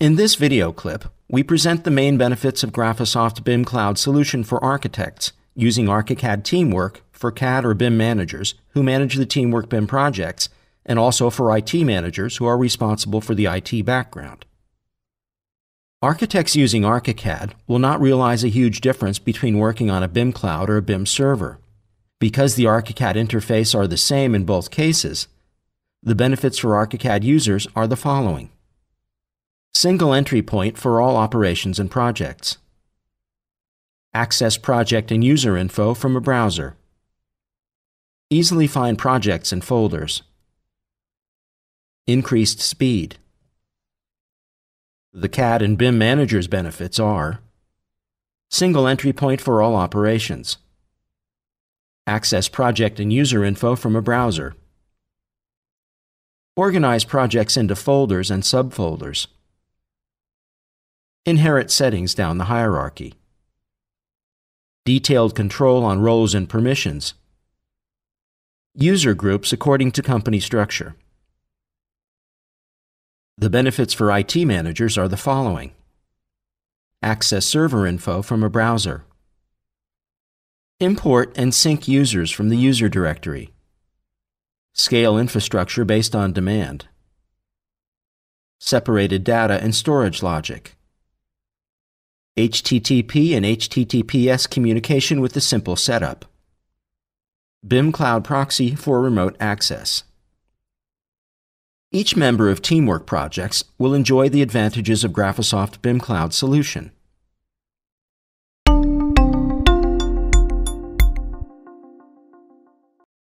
In this video clip, we present the main benefits of Graphisoft BIM Cloud solution for architects using ArchiCAD Teamwork for CAD or BIM managers who manage the Teamwork BIM projects and also for IT managers who are responsible for the IT background. Architects using ArchiCAD will not realize a huge difference between working on a BIM cloud or a BIM server. Because the ArchiCAD interface are the same in both cases, the benefits for ArchiCAD users are the following. Single entry point for all operations and projects. Access project and user info from a browser. Easily find projects and folders. Increased speed. The CAD and BIM manager's benefits are single entry point for all operations, access project and user info from a browser, organize projects into folders and subfolders inherit settings down the hierarchy. Detailed control on roles and permissions. User groups according to company structure. The benefits for IT managers are the following Access server info from a browser, import and sync users from the user directory, scale infrastructure based on demand separated data and storage logic. HTTP and HTTPS communication with a simple setup. BIM Cloud Proxy for remote access. Each member of Teamwork projects will enjoy the advantages of Graphisoft BIM Cloud solution.